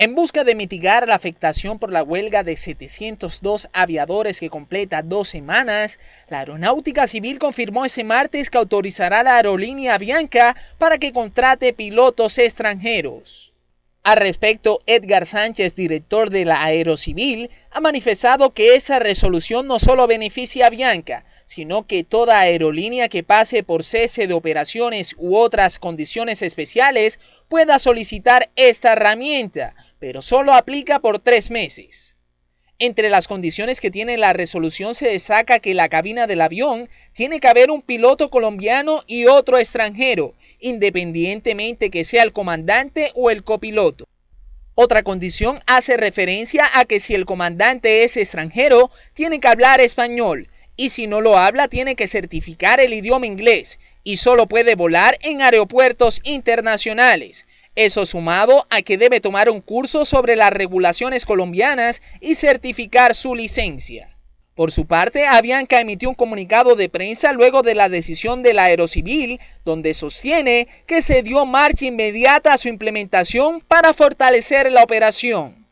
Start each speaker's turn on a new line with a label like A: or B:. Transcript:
A: En busca de mitigar la afectación por la huelga de 702 aviadores que completa dos semanas, la Aeronáutica Civil confirmó ese martes que autorizará a la aerolínea Bianca para que contrate pilotos extranjeros. Al respecto, Edgar Sánchez, director de la Aerocivil, ha manifestado que esa resolución no solo beneficia a Bianca, sino que toda aerolínea que pase por cese de operaciones u otras condiciones especiales pueda solicitar esta herramienta, pero solo aplica por tres meses. Entre las condiciones que tiene la resolución se destaca que la cabina del avión tiene que haber un piloto colombiano y otro extranjero, independientemente que sea el comandante o el copiloto. Otra condición hace referencia a que si el comandante es extranjero, tiene que hablar español, y si no lo habla, tiene que certificar el idioma inglés, y solo puede volar en aeropuertos internacionales. Eso sumado a que debe tomar un curso sobre las regulaciones colombianas y certificar su licencia. Por su parte, Avianca emitió un comunicado de prensa luego de la decisión del Aerocivil, donde sostiene que se dio marcha inmediata a su implementación para fortalecer la operación.